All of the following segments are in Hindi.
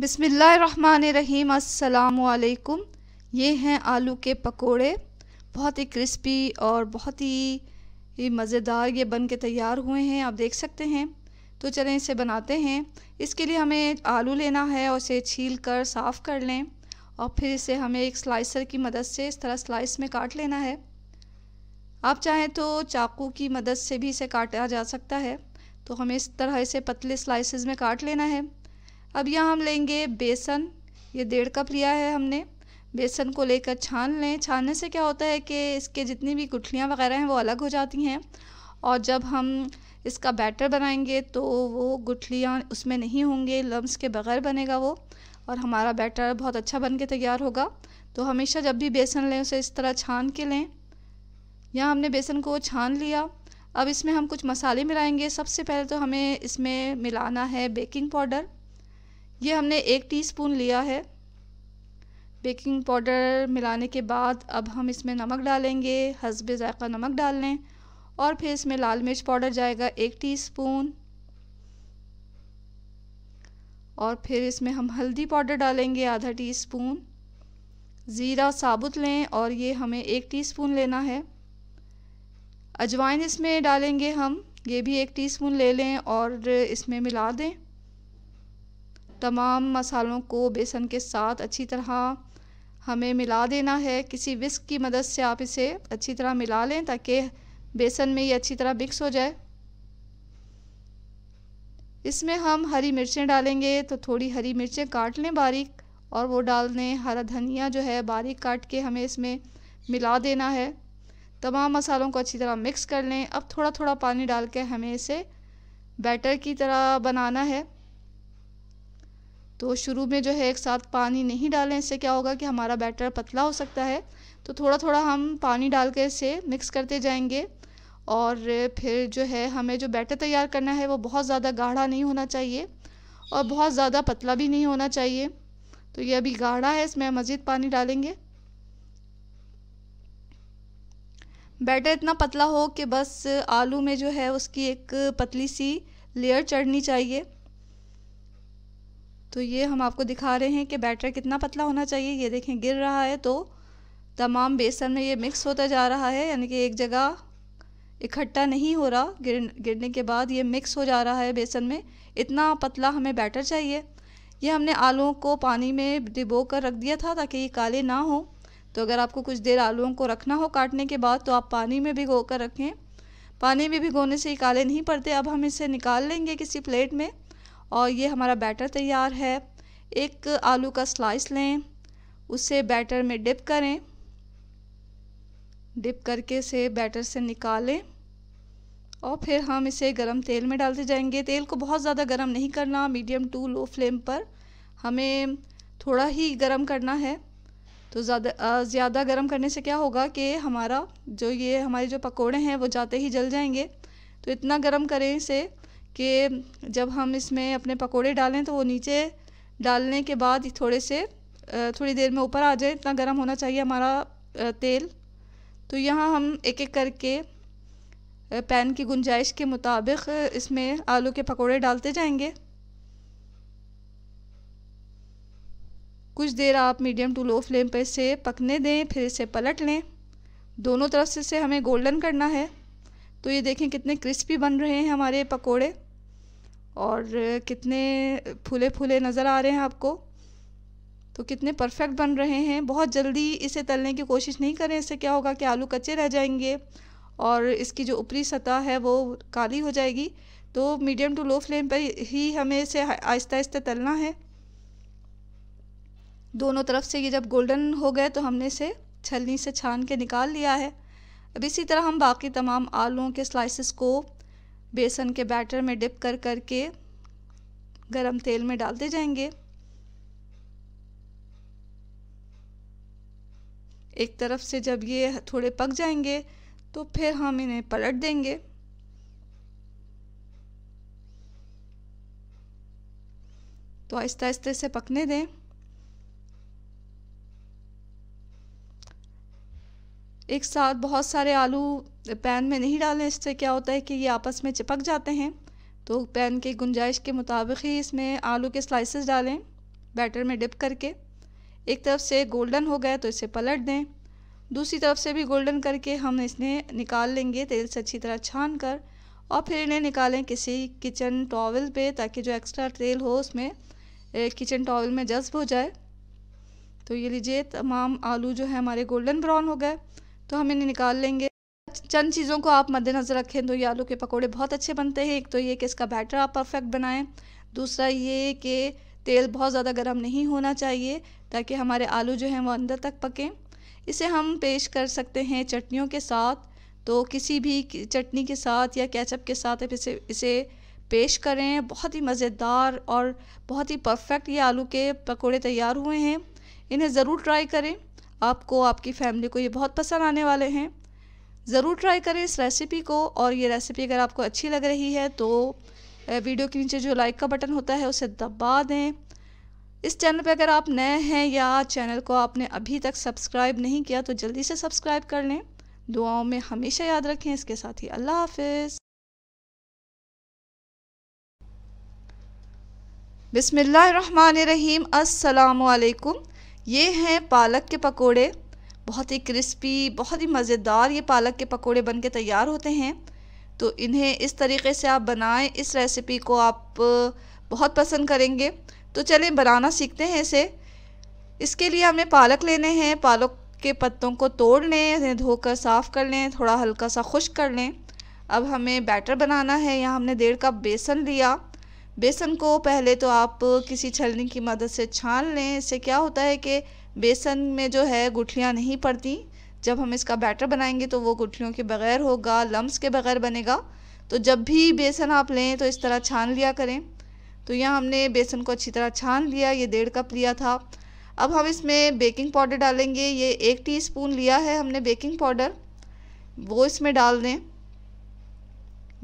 बिसमीम् अल्लाम ये हैं आलू के पकोड़े बहुत ही क्रिस्पी और बहुत ही मज़ेदार ये बन के तैयार हुए हैं आप देख सकते हैं तो चलें इसे बनाते हैं इसके लिए हमें आलू लेना है और इसे छील कर साफ़ कर लें और फिर इसे हमें एक स्लाइसर की मदद से इस तरह स्लाइस में काट लेना है आप चाहें तो चाकू की मदद से भी इसे काटा जा सकता है तो हमें इस तरह इसे पतले स्लाइसेस में काट लेना है अब यहाँ हम लेंगे बेसन ये डेढ़ कप लिया है हमने बेसन को लेकर छान लें छानने से क्या होता है कि इसके जितनी भी गुठलियाँ वगैरह हैं वो अलग हो जाती हैं और जब हम इसका बैटर बनाएंगे तो वो गुठलियाँ उसमें नहीं होंगे लम्स के बगैर बनेगा वो और हमारा बैटर बहुत अच्छा बन के तैयार होगा तो हमेशा जब भी बेसन लें उसे इस तरह छान के लें यहाँ हमने बेसन को छान लिया अब इसमें हम कुछ मसाले मिलाएंगे सबसे पहले तो हमें इसमें मिलाना है बेकिंग पाउडर ये हमने एक टीस्पून लिया है बेकिंग पाउडर मिलाने के बाद अब हम इसमें नमक डालेंगे हसब ज़ायक़ा नमक डाल लें और फिर इसमें लाल मिर्च पाउडर जाएगा एक टीस्पून और फिर इसमें हम हल्दी पाउडर डालेंगे आधा टीस्पून ज़ीरा साबुत लें और ये हमें एक टीस्पून लेना है अजवाइन इसमें डालेंगे हम ये भी एक टीस्पून ले लें और इसमें मिला दें तमाम मसालों को बेसन के साथ अच्छी तरह हमें मिला देना है किसी विस्क की मदद से आप इसे अच्छी तरह मिला लें ताकि बेसन में ये अच्छी तरह मिक्स हो जाए इसमें हम हरी मिर्चें डालेंगे तो थोड़ी हरी मिर्चें काट लें बारीक और वो डाल दें हरा धनिया जो है बारीक काट के हमें इसमें मिला देना है तमाम मसालों को अच्छी तरह मिक्स कर लें अब थोड़ा थोड़ा पानी डाल के हमें इसे बैटर की तरह बनाना है तो शुरू में जो है एक साथ पानी नहीं डालें इससे क्या होगा कि हमारा बैटर पतला हो सकता है तो थोड़ा थोड़ा हम पानी डाल के इसे मिक्स करते जाएंगे और फिर जो है हमें जो बैटर तैयार करना है वो बहुत ज़्यादा गाढ़ा नहीं होना चाहिए और बहुत ज़्यादा पतला भी नहीं होना चाहिए तो ये अभी गाढ़ा है इसमें मज़ीद पानी डालेंगे बैटर इतना पतला हो कि बस आलू में जो है उसकी एक पतली सी लेयर चढ़नी चाहिए तो ये हम आपको दिखा रहे हैं कि बैटर कितना पतला होना चाहिए ये देखें गिर रहा है तो तमाम बेसन में ये मिक्स होता जा रहा है यानी कि एक जगह इकट्ठा नहीं हो रहा गिर गिरने के बाद ये मिक्स हो जा रहा है बेसन में इतना पतला हमें बैटर चाहिए ये हमने आलुओं को पानी में डिबो कर रख दिया था ताकि ये काले ना हों तो अगर आपको कुछ देर आलुओं को रखना हो काटने के बाद तो आप पानी में भिगो कर रखें पानी में भिगोने से ये काले नहीं पड़ते अब हम इसे निकाल लेंगे किसी प्लेट में और ये हमारा बैटर तैयार है एक आलू का स्लाइस लें उसे बैटर में डिप करें डिप करके से बैटर से निकालें और फिर हम इसे गरम तेल में डालते जाएंगे तेल को बहुत ज़्यादा गरम नहीं करना मीडियम टू लो फ्लेम पर हमें थोड़ा ही गरम करना है तो ज़्यादा ज़्यादा गर्म करने से क्या होगा कि हमारा जो ये हमारे जो पकोड़े हैं वो जाते ही जल जाएंगे तो इतना गर्म करें इसे कि जब हम इसमें अपने पकोड़े डालें तो वो नीचे डालने के बाद थोड़े से थोड़ी देर में ऊपर आ जाए इतना गर्म होना चाहिए हमारा तेल तो यहाँ हम एक एक करके पैन की गुंजाइश के मुताबिक इसमें आलू के पकोड़े डालते जाएंगे कुछ देर आप मीडियम टू लो फ्लेम पर इसे पकने दें फिर इसे पलट लें दोनों तरफ से इसे हमें गोल्डन करना है तो ये देखें कितने क्रिस्पी बन रहे हैं हमारे पकोड़े और कितने फूले फूले नज़र आ रहे हैं आपको तो कितने परफेक्ट बन रहे हैं बहुत जल्दी इसे तलने की कोशिश नहीं करें इससे क्या होगा कि आलू कच्चे रह जाएंगे और इसकी जो ऊपरी सतह है वो काली हो जाएगी तो मीडियम टू लो फ्लेम पर ही हमें इसे आहिस्ता आहिस्ता तलना है दोनों तरफ से ये जब गोल्डन हो गए तो हमने इसे छलनी से छान के निकाल लिया है अब इसी तरह हम बाकी तमाम आलुओं के स्लाइसिस को बेसन के बैटर में डिप कर कर के गरम तेल में डालते जाएंगे एक तरफ से जब ये थोड़े पक जाएंगे तो फिर हम इन्हें पलट देंगे तो आहिस्ता आहिस्ते से पकने दें एक साथ बहुत सारे आलू पैन में नहीं डालें इससे क्या होता है कि ये आपस में चिपक जाते हैं तो पैन की गुंजाइश के मुताबिक ही इसमें आलू के स्लाइसेस डालें बैटर में डिप करके एक तरफ से गोल्डन हो गया तो इसे पलट दें दूसरी तरफ से भी गोल्डन करके हम इसने निकाल लेंगे तेल से अच्छी तरह छान कर और फिर इन्हें निकालें किसी किचन टॉवल पे ताकि जो एक्स्ट्रा तेल हो उसमें किचन टॉवल में जज्ब हो जाए तो ये लीजिए तमाम आलू जो है हमारे गोल्डन ब्राउन हो गए तो हम इन्हें निकाल लेंगे चंद चीज़ों को आप मद्देनज़र रखें तो ये आलू के पकौड़े बहुत अच्छे बनते हैं एक तो ये कि इसका बैटर आप परफेक्ट बनाएं दूसरा ये कि तेल बहुत ज़्यादा गर्म नहीं होना चाहिए ताकि हमारे आलू जो हैं वो अंदर तक पकें इसे हम पेश कर सकते हैं चटनियों के साथ तो किसी भी चटनी के साथ या कैचअप के साथ आप इसे इसे पेश करें बहुत ही मज़ेदार और बहुत ही परफेक्ट ये आलू के पकौड़े तैयार हुए हैं इन्हें ज़रूर ट्राई करें आपको आपकी फैमिली को ये बहुत पसंद आने वाले हैं ज़रूर ट्राई करें इस रेसिपी को और ये रेसिपी अगर आपको अच्छी लग रही है तो वीडियो के नीचे जो लाइक का बटन होता है उसे दबा दें इस चैनल पर अगर आप नए हैं या चैनल को आपने अभी तक सब्सक्राइब नहीं किया तो जल्दी से सब्सक्राइब कर लें दुआओं में हमेशा याद रखें इसके साथ ही अल्लाह हाफिज़ बिसमीम् अल्लाम ये हैं पालक के पकोड़े बहुत ही क्रिस्पी बहुत ही मज़ेदार ये पालक के पकोड़े बन के तैयार होते हैं तो इन्हें इस तरीके से आप बनाएं इस रेसिपी को आप बहुत पसंद करेंगे तो चलें बनाना सीखते हैं इसे इसके लिए हमें पालक लेने हैं पालक के पत्तों को तोड़ लें इन्हें धोकर साफ़ कर लें थोड़ा हल्का सा खुश्क कर लें अब हमें बैटर बनाना है यहाँ हमने डेढ़ कप बेसन लिया बेसन को पहले तो आप किसी छलनी की मदद से छान लें इससे क्या होता है कि बेसन में जो है गुठलियाँ नहीं पड़ती जब हम इसका बैटर बनाएंगे तो वो गुठलियों के बगैर होगा लम्स के बगैर बनेगा तो जब भी बेसन आप लें तो इस तरह छान लिया करें तो यहाँ हमने बेसन को अच्छी तरह छान लिया ये डेढ़ कप लिया था अब हम इसमें बेकिंग पाउडर डालेंगे ये एक टीस्पून लिया है हमने बेकिंग पाउडर वो इसमें डाल दें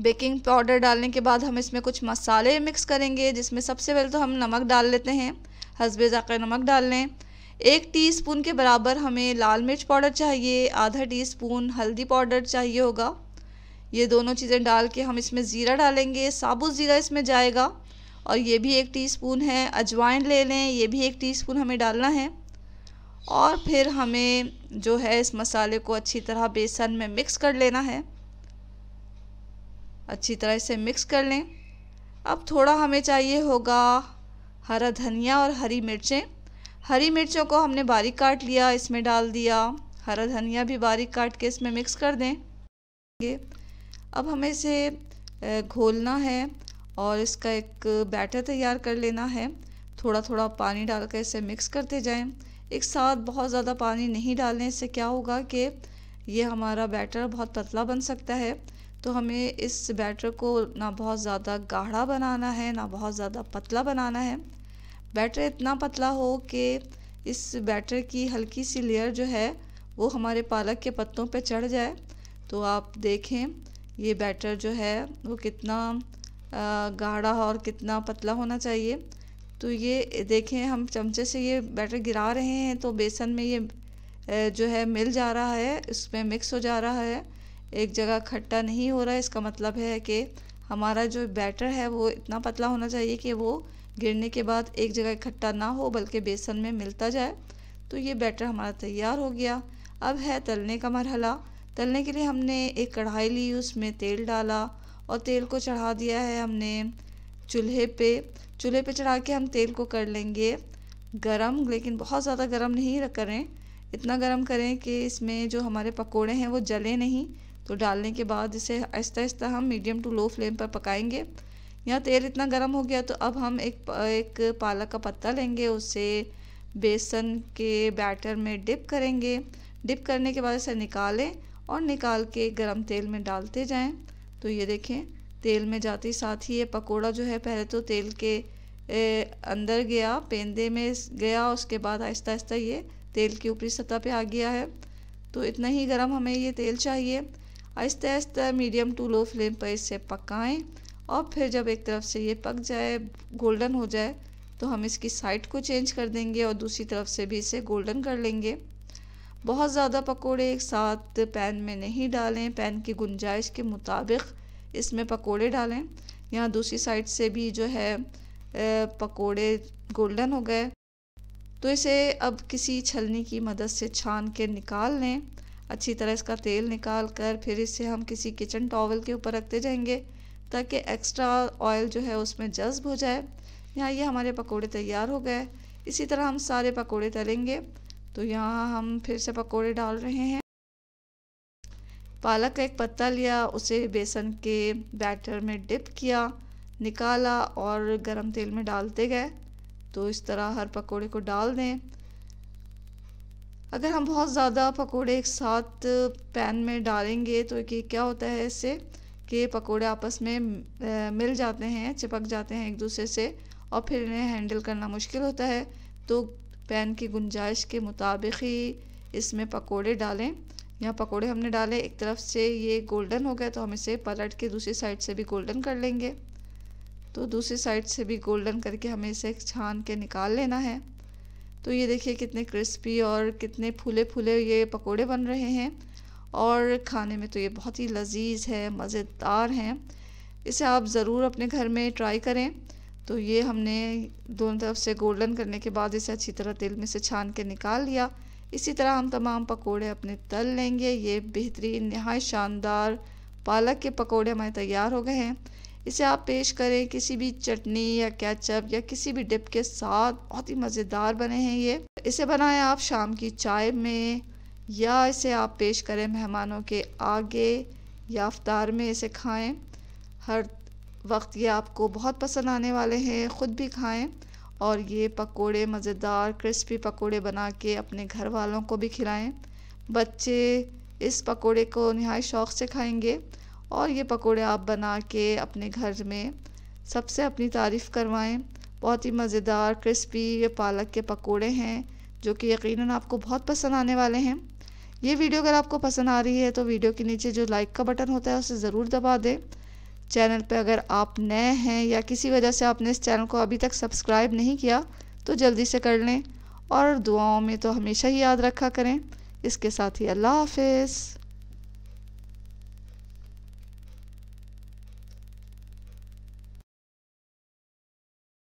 बेकिंग पाउडर डालने के बाद हम इसमें कुछ मसाले मिक्स करेंगे जिसमें सबसे पहले तो हम नमक डाल लेते हैं हसबे ज़ाकर नमक डाल लें एक टीस्पून के बराबर हमें लाल मिर्च पाउडर चाहिए आधा टीस्पून हल्दी पाउडर चाहिए होगा ये दोनों चीज़ें डाल के हम इसमें ज़ीरा डालेंगे साबुत ज़ीरा इसमें जाएगा और ये भी एक टीस्पून है अजवाइन ले लें ये भी एक टीस्पून हमें डालना है और फिर हमें जो है इस मसाले को अच्छी तरह बेसन में मिक्स कर लेना है अच्छी तरह इसे मिक्स कर लें अब थोड़ा हमें चाहिए होगा हरा धनिया और हरी मिर्चें हरी मिर्चों को हमने बारीक काट लिया इसमें डाल दिया हरा धनिया भी बारीक काट के इसमें मिक्स कर देंगे अब हमें इसे घोलना है और इसका एक बैटर तैयार कर लेना है थोड़ा थोड़ा पानी डाल कर इसे मिक्स करते जाएं एक साथ बहुत ज़्यादा पानी नहीं डालने से क्या होगा कि ये हमारा बैटर बहुत पतला बन सकता है तो हमें इस बैटर को ना बहुत ज़्यादा गाढ़ा बनाना है ना बहुत ज़्यादा पतला बनाना है बैटर इतना पतला हो कि इस बैटर की हल्की सी लेयर जो है वो हमारे पालक के पत्तों पे चढ़ जाए तो आप देखें ये बैटर जो है वो कितना गाढ़ा और कितना पतला होना चाहिए तो ये देखें हम चमचे से ये बैटर गिरा रहे हैं तो बेसन में ये जो है मिल जा रहा है इसमें मिक्स हो जा रहा है एक जगह खट्टा नहीं हो रहा है इसका मतलब है कि हमारा जो बैटर है वो इतना पतला होना चाहिए कि वो गिरने के बाद एक जगह इकट्ठा ना हो बल्कि बेसन में मिलता जाए तो ये बैटर हमारा तैयार हो गया अब है तलने का मरहला तलने के लिए हमने एक कढ़ाई ली उसमें तेल डाला और तेल को चढ़ा दिया है हमने चूल्हे पे चूल्हे पे चढ़ा के हम तेल को कर लेंगे गरम लेकिन बहुत ज़्यादा गरम नहीं करें इतना गरम करें कि इसमें जो हमारे पकोड़े हैं वो जले नहीं तो डालने के बाद इसे आहिस्ता आहिस्ता हम मीडियम टू लो फ्लेम पर पकाएंगे यहाँ तेल इतना गर्म हो गया तो अब हम एक एक पालक का पत्ता लेंगे उसे बेसन के बैटर में डिप करेंगे डिप करने के बाद इसे निकालें और निकाल के गरम तेल में डालते जाएं तो ये देखें तेल में जाते ही साथ ही ये पकोड़ा जो है पहले तो तेल के ए, अंदर गया पेंदे में गया उसके बाद आहिस्ता आहिस्ता ये तेल की ऊपरी सतह पे आ गया है तो इतना ही गरम हमें ये तेल चाहिए आहिस्ता आहिस्ता मीडियम टू लो फ्लेम पर इसे पकाएं और फिर जब एक तरफ से ये पक जाए गोल्डन हो जाए तो हम इसकी साइड को चेंज कर देंगे और दूसरी तरफ से भी इसे गोल्डन कर लेंगे बहुत ज़्यादा पकोड़े एक साथ पैन में नहीं डालें पैन की गुंजाइश के मुताबिक इसमें पकोड़े डालें यहाँ दूसरी साइड से भी जो है पकोड़े गोल्डन हो गए तो इसे अब किसी छलनी की मदद से छान के निकाल लें अच्छी तरह इसका तेल निकाल कर फिर इसे हम किसी किचन टॉवल के ऊपर रखते जाएंगे ताकि एक्स्ट्रा ऑयल जो है उसमें जज्ब हो जाए यहाँ ये हमारे पकोड़े तैयार हो गए इसी तरह हम सारे पकोड़े तलेंगे तो यहाँ हम फिर से पकोड़े डाल रहे हैं पालक का एक पत्ता लिया उसे बेसन के बैटर में डिप किया निकाला और गरम तेल में डालते गए तो इस तरह हर पकोड़े को डाल दें अगर हम बहुत ज़्यादा पकोड़े एक साथ पैन में डालेंगे तो कि क्या होता है इससे कि पकोड़े आपस में मिल जाते हैं चिपक जाते हैं एक दूसरे से और फिर इन्हें हैंडल करना मुश्किल होता है तो पैन की गुंजाइश के मुताबिक ही इसमें पकोड़े डालें यहाँ पकोड़े हमने डाले एक तरफ से ये गोल्डन हो गया तो हम इसे पलट के दूसरी साइड से भी गोल्डन कर लेंगे तो दूसरी साइड से भी गोल्डन करके हमें इसे छान के निकाल लेना है तो ये देखिए कितने क्रिस्पी और कितने फूले फूले ये पकोड़े बन रहे हैं और खाने में तो ये बहुत ही लजीज है मज़ेदार हैं इसे आप ज़रूर अपने घर में ट्राई करें तो ये हमने दोनों तरफ से गोल्डन करने के बाद इसे अच्छी तरह तेल में से छान के निकाल लिया इसी तरह हम तमाम पकोड़े अपने तल लेंगे ये बेहतरीन नहाय शानदार पालक के पकोड़े हमारे तैयार हो गए हैं इसे आप पेश करें किसी भी चटनी या कैचअप या किसी भी डिप के साथ बहुत ही मज़ेदार बने हैं ये इसे बनाएं आप शाम की चाय में या इसे आप पेश करें मेहमानों के आगे या अफ्तार में इसे खाएं हर वक्त ये आपको बहुत पसंद आने वाले हैं ख़ुद भी खाएं और ये पकोड़े मज़ेदार क्रिस्पी पकोड़े बना के अपने घर वालों को भी खिलाएं बच्चे इस पकोड़े को नहाय शौक़ से खाएंगे और ये पकोड़े आप बना के अपने घर में सबसे अपनी तारीफ़ करवाएं बहुत ही मज़ेदार क्रिस्पी ये पालक के पकोड़े हैं जो कि यकीनन आपको बहुत पसंद आने वाले हैं ये वीडियो अगर आपको पसंद आ रही है तो वीडियो के नीचे जो लाइक का बटन होता है उसे ज़रूर दबा दें चैनल पर अगर आप नए हैं या किसी वजह से आपने इस चैनल को अभी तक सब्सक्राइब नहीं किया तो जल्दी से कर लें और दुआओं में तो हमेशा ही याद रखा करें इसके साथ ही अल्लाह हाफिज़